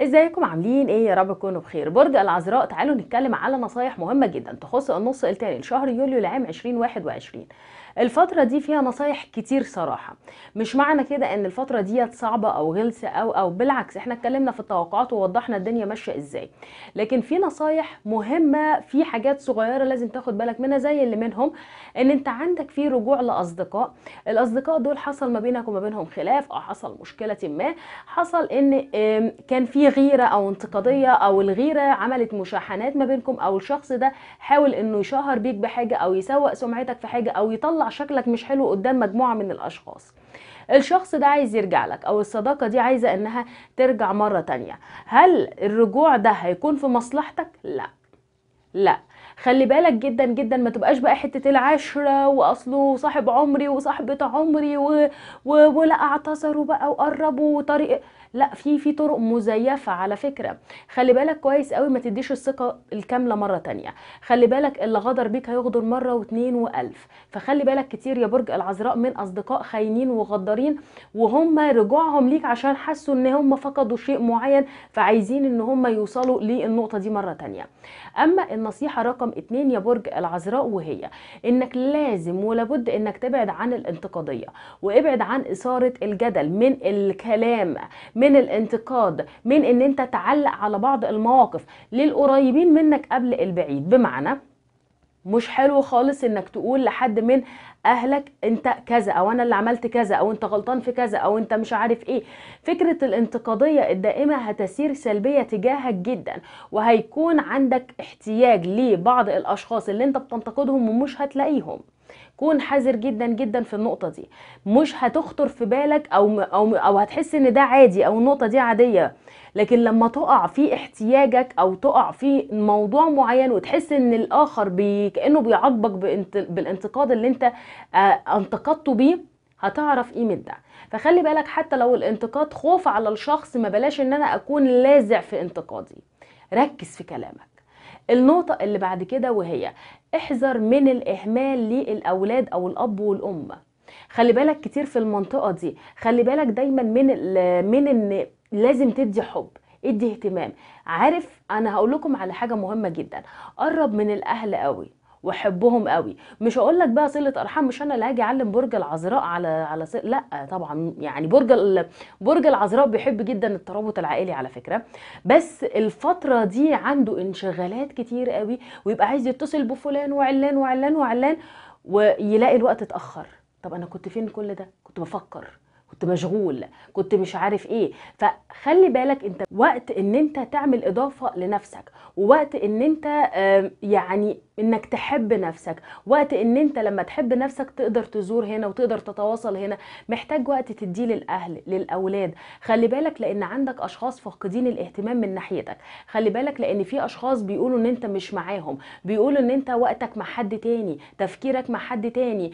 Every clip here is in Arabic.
ازيكم عاملين ايه يا رب تكونوا بخير برج العذراء تعالوا نتكلم على نصايح مهمه جدا تخص النص الثاني لشهر يوليو لعام 2021 الفترة دي فيها نصايح كتير صراحة مش معنى كده ان الفترة ديت صعبة او غلسة او او بالعكس احنا اتكلمنا في التوقعات ووضحنا الدنيا ماشية ازاي لكن في نصايح مهمة في حاجات صغيرة لازم تاخد بالك منها زي اللي منهم ان انت عندك في رجوع لاصدقاء الاصدقاء دول حصل ما بينك وما بينهم خلاف او حصل مشكلة ما حصل ان كان في غيرة او انتقادية او الغيرة عملت مشاحنات ما بينكم او الشخص ده حاول انه يشهر بيك بحاجة او يسوق سمعتك في حاجة او يطلع شكلك مش حلو قدام مجموعه من الاشخاص الشخص ده عايز يرجع لك او الصداقه دي عايزه انها ترجع مره تانية هل الرجوع ده هيكون في مصلحتك لا لا خلي بالك جدا جدا ما تبقاش بقى حته العشره واصله صاحب عمري وصاحبه عمري و... و... ولا اعتذروا بقى وقربوا طريق لا في في طرق مزيفه على فكره خلي بالك كويس قوي ما تديش الثقه الكامله مره تانية خلي بالك اللي غدر بيك هيغدر مره واتنين والف فخلي بالك كتير يا برج العذراء من اصدقاء خاينين وغدارين وهم رجوعهم ليك عشان حسوا ان هم فقدوا شيء معين فعايزين ان هم يوصلوا للنقطه دي مره تانية اما النصيحه رقم اتنين يا برج العذراء وهي انك لازم ولابد انك تبعد عن الانتقاديه وابعد عن اثاره الجدل من الكلام من الانتقاد من ان انت تعلق على بعض المواقف للقريبين منك قبل البعيد بمعنى مش حلو خالص انك تقول لحد من اهلك انت كذا او انا اللي عملت كذا او انت غلطان في كذا او انت مش عارف ايه فكرة الانتقادية الدائمة هتسير سلبية تجاهك جدا وهيكون عندك احتياج لبعض الاشخاص اللي انت بتنتقدهم ومش هتلاقيهم كون حذر جدا جدا في النقطه دي مش هتخطر في بالك او او او هتحس ان ده عادي او النقطه دي عاديه لكن لما تقع في احتياجك او تقع في موضوع معين وتحس ان الاخر بي كانه بيعاقبك بالانتقاد اللي انت آه، انتقدته بيه هتعرف قيمة ده فخلي بالك حتى لو الانتقاد خوف على الشخص ما بلاش ان انا اكون لازع في انتقادي ركز في كلامك النقطة اللي بعد كده وهي احذر من الإهمال للأولاد أو الأب والأم خلي بالك كتير في المنطقة دي خلي بالك دايما من من إن لازم تدي حب ادي اهتمام عارف انا هقول لكم على حاجه مهمه جدا قرب من الاهل قوي واحبهم قوي مش هقول لك بقى صله ارحام مش انا اللي هاجي اعلم برج العذراء على على صلة. لا طبعا يعني برج ال... برج العذراء بيحب جدا الترابط العائلي على فكره بس الفتره دي عنده انشغالات كتير قوي ويبقى عايز يتصل بفلان وعلان وعلان وعلان ويلاقي الوقت اتاخر طب انا كنت فين كل ده كنت بفكر كنت مشغول كنت مش عارف ايه فخلي بالك انت وقت ان انت تعمل اضافه لنفسك ووقت ان انت يعني انك تحب نفسك وقت ان انت لما تحب نفسك تقدر تزور هنا وتقدر تتواصل هنا محتاج وقت تديه للاهل للاولاد خلي بالك لان عندك اشخاص فاقدين الاهتمام من ناحيتك خلي بالك لان في اشخاص بيقولوا ان انت مش معاهم بيقولوا ان انت وقتك مع حد تاني تفكيرك مع حد تاني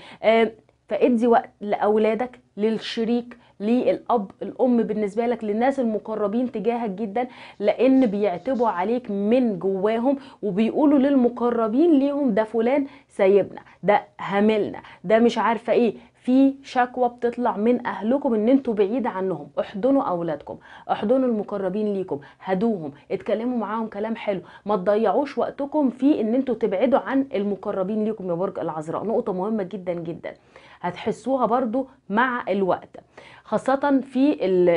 فادي وقت لاولادك للشريك للاب الام بالنسبه لك للناس المقربين تجاهك جدا لان بيعتبوا عليك من جواهم وبيقولوا للمقربين ليهم ده فلان سايبنا ده هملنا ده مش عارفه ايه في شكوى بتطلع من اهلكم ان انتوا بعيد عنهم احضنوا اولادكم احضنوا المقربين ليكم هدوهم اتكلموا معاهم كلام حلو ما تضيعوش وقتكم في ان انتوا تبعدوا عن المقربين ليكم يا برج العذراء نقطه مهمه جدا جدا هتحسوها برضو مع الوقت خاصة في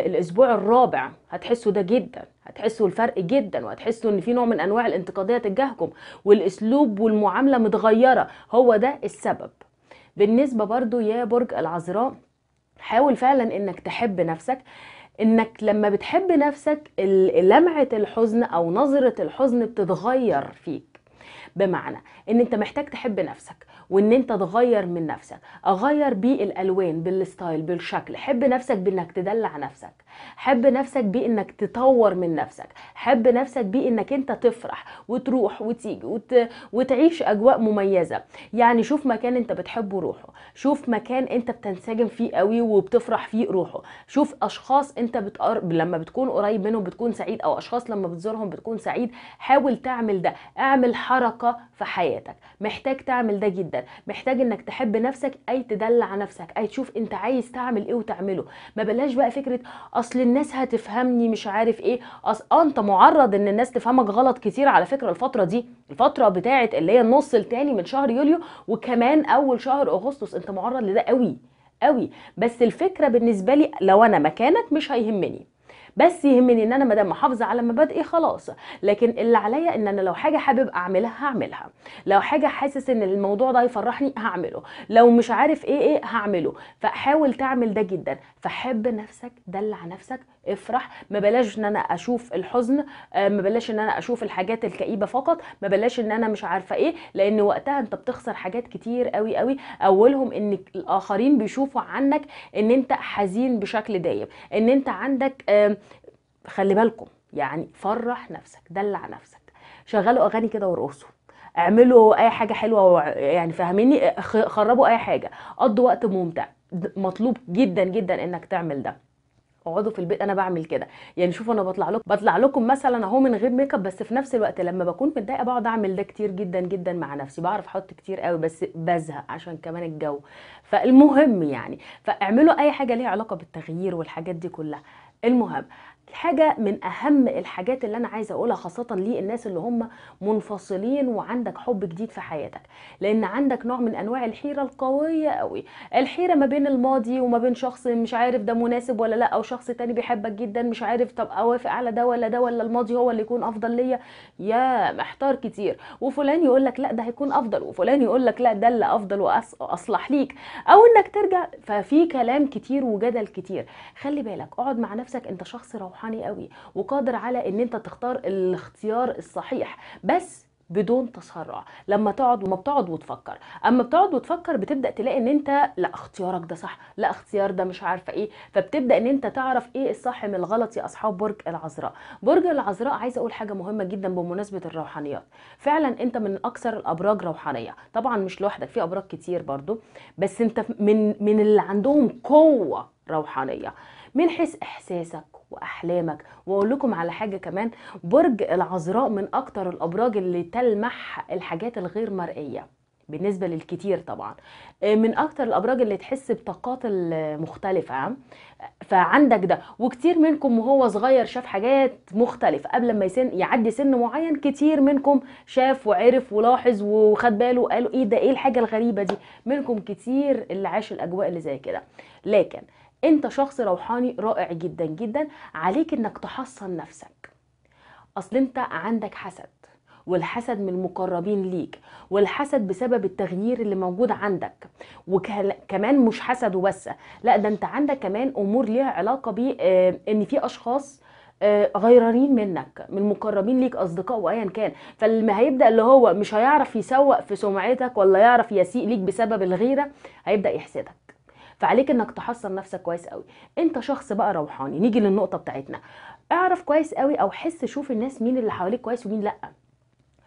الأسبوع الرابع هتحسوا ده جدا هتحسوا الفرق جدا وهتحسوا ان في نوع من انواع الانتقادية تجاهكم والاسلوب والمعاملة متغيرة هو ده السبب بالنسبة برضو يا برج العذراء حاول فعلا انك تحب نفسك انك لما بتحب نفسك لمعة الحزن او نظرة الحزن بتتغير فيك بمعنى ان انت محتاج تحب نفسك وان انت تغير من نفسك اغير بالالوان بالستايل بالشكل حب نفسك بانك تدلع نفسك حب نفسك بانك تطور من نفسك حب نفسك بانك انت تفرح وتروح وتيجي وت... وتعيش اجواء مميزه يعني شوف مكان انت بتحبه روحه شوف مكان انت بتنسجم فيه قوي وبتفرح فيه روحه شوف اشخاص انت بتقرب لما بتكون قريب منهم بتكون سعيد او اشخاص لما بتزورهم بتكون سعيد حاول تعمل ده اعمل حركه في حياتك محتاج تعمل ده جدا محتاج انك تحب نفسك اي تدلع نفسك اي تشوف انت عايز تعمل ايه وتعمله ما بلاش بقى فكره اصل الناس هتفهمني مش عارف ايه اصل آه انت معرض ان الناس تفهمك غلط كتير على فكره الفتره دي الفتره بتاعه اللي هي النص التاني من شهر يوليو وكمان اول شهر اغسطس انت معرض لده قوي قوي بس الفكره بالنسبه لي لو انا مكانك مش هيهمني بس يهمني ان انا ما دام محافظه على مبادئي خلاص لكن اللي عليا ان انا لو حاجه حابب اعملها هعملها لو حاجه حاسس ان الموضوع ده يفرحني هعمله لو مش عارف ايه ايه هعمله فحاول تعمل ده جدا فحب نفسك دلع نفسك افرح ما بلاش ان انا اشوف الحزن آه، ما بلاش ان انا اشوف الحاجات الكئيبه فقط ما بلاش ان انا مش عارفه ايه لان وقتها انت بتخسر حاجات كتير قوي قوي اولهم ان الاخرين بيشوفوا عنك ان انت حزين بشكل دايم ان انت عندك آه خلي بالكم يعني فرح نفسك دلع نفسك شغلوا اغاني كده وارقصوا اعملوا اي حاجه حلوه يعني فاهميني خربوا اي حاجه قضوا وقت ممتع مطلوب جدا جدا انك تعمل ده اقعدوا في البيت انا بعمل كده يعني شوفوا انا بطلع لكم بطلع لكم مثلا اهو من غير ميك اب بس في نفس الوقت لما بكون متضايقه بقعد اعمل ده كتير جدا جدا مع نفسي بعرف احط كتير قوي بس بزهق عشان كمان الجو فالمهم يعني فاعملوا اي حاجه ليها علاقه بالتغيير والحاجات دي كلها المهم حاجه من اهم الحاجات اللي انا عايزه اقولها خاصه للناس اللي هم منفصلين وعندك حب جديد في حياتك لان عندك نوع من انواع الحيره القويه قوي الحيره ما بين الماضي وما بين شخص مش عارف ده مناسب ولا لا او شخص تاني بيحبك جدا مش عارف طب اوافق على ده ولا ده ولا الماضي هو اللي يكون افضل ليا يا محتار كتير وفلان يقول لك لا ده هيكون افضل وفلان يقول لك لا ده اللي افضل واصلح ليك او انك ترجع ففي كلام كتير وجدل كتير خلي بالك اقعد مع نفسك انت شخص روحاني روحاني قوي وقادر على ان انت تختار الاختيار الصحيح بس بدون تسرع لما تقعد وما بتقعد وتفكر اما بتقعد وتفكر بتبدا تلاقي ان انت لا اختيارك ده صح لا اختيار ده مش عارفه ايه فبتبدا ان انت تعرف ايه الصح من الغلط يا اصحاب برج العذراء برج العذراء عايزه اقول حاجه مهمه جدا بمناسبه الروحانيات فعلا انت من اكثر الابراج روحانيه طبعا مش لوحدك في ابراج كتير برضو بس انت من من اللي عندهم قوه روحانيه من حيث احساسك واحلامك واقول لكم على حاجه كمان برج العذراء من اكتر الابراج اللي تلمح الحاجات الغير مرئيه بالنسبه للكتير طبعا آه، من اكتر الابراج اللي تحس بطاقات مختلفه آه، فعندك ده وكتير منكم وهو صغير شاف حاجات مختلفه قبل ما يسن يعدي سن معين كتير منكم شاف وعرف ولاحظ وخد باله قالوا ايه ده ايه الحاجه الغريبه دي منكم كتير اللي عاش الاجواء اللي زي كده لكن انت شخص روحاني رائع جدا جدا عليك انك تحصن نفسك اصل انت عندك حسد والحسد من المقربين ليك والحسد بسبب التغيير اللي موجود عندك وكمان مش حسد وبس لا ده انت عندك كمان امور ليها علاقه بيه آه، ان في اشخاص آه، غيرانين منك من مقربين ليك اصدقاء وايا كان فاللي هيبدا اللي هو مش هيعرف يسوق في سمعتك ولا يعرف يسيء ليك بسبب الغيره هيبدا يحسدك فعليك انك تحصن نفسك كويس قوي انت شخص بقى روحاني نيجي للنقطه بتاعتنا اعرف كويس قوي او حس شوف الناس مين اللي حواليك كويس ومين لا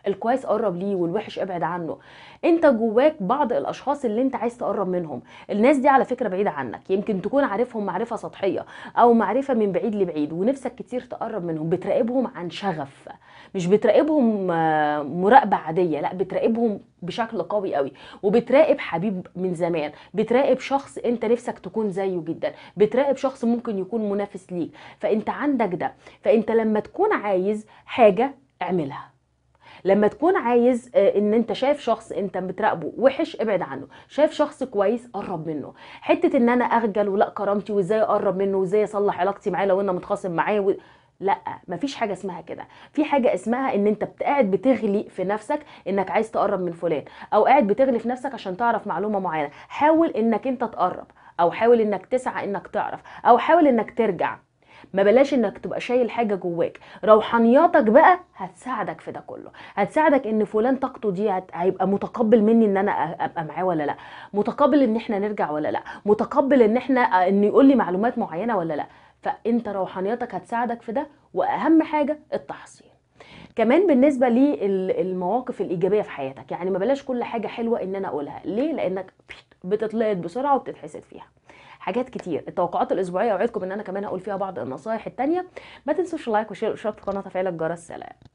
الكويس قرب ليه والوحش ابعد عنه انت جواك بعض الاشخاص اللي انت عايز تقرب منهم الناس دي على فكره بعيده عنك يمكن تكون عارفهم معرفه سطحيه او معرفه من بعيد لبعيد ونفسك كتير تقرب منهم بتراقبهم عن شغف مش بتراقبهم آه، مراقبه عاديه لا بتراقبهم بشكل قوي قوي وبتراقب حبيب من زمان بتراقب شخص انت نفسك تكون زيه جدا بتراقب شخص ممكن يكون منافس ليك فانت عندك ده فانت لما تكون عايز حاجه اعملها لما تكون عايز آه، ان انت شايف شخص انت بتراقبه وحش ابعد عنه شايف شخص كويس قرب منه حته ان انا اخجل ولا كرامتي وازاي اقرب منه وازاي اصلح علاقتي معاه لو انا متخاصم معاه و... لا مفيش حاجه اسمها كده في حاجه اسمها ان انت قاعد بتغلي في نفسك انك عايز تقرب من فلان او قاعد بتغلي في نفسك عشان تعرف معلومه معينه حاول انك انت تقرب او حاول انك تسعى انك تعرف او حاول انك ترجع ما بلاش انك تبقى شايل حاجه جواك روحانياتك بقى هتساعدك في ده كله هتساعدك ان فلان طاقته دي هت... هيبقى متقبل مني ان انا ابقى معاه ولا لا متقبل ان احنا نرجع ولا لا متقبل ان احنا ان يقول لي معلومات معينه ولا لا فانت روحانيتك هتساعدك في ده واهم حاجه التحصيل كمان بالنسبه للمواقف الايجابيه في حياتك يعني ما بلاش كل حاجه حلوه ان انا اقولها ليه لانك بتتلقط بسرعه وبتتحسد فيها حاجات كتير التوقعات الاسبوعيه اوعدكم ان انا كمان هقول فيها بعض النصايح التانية ما تنسوش لايك وشير في قناة وتفعيل الجرس سلام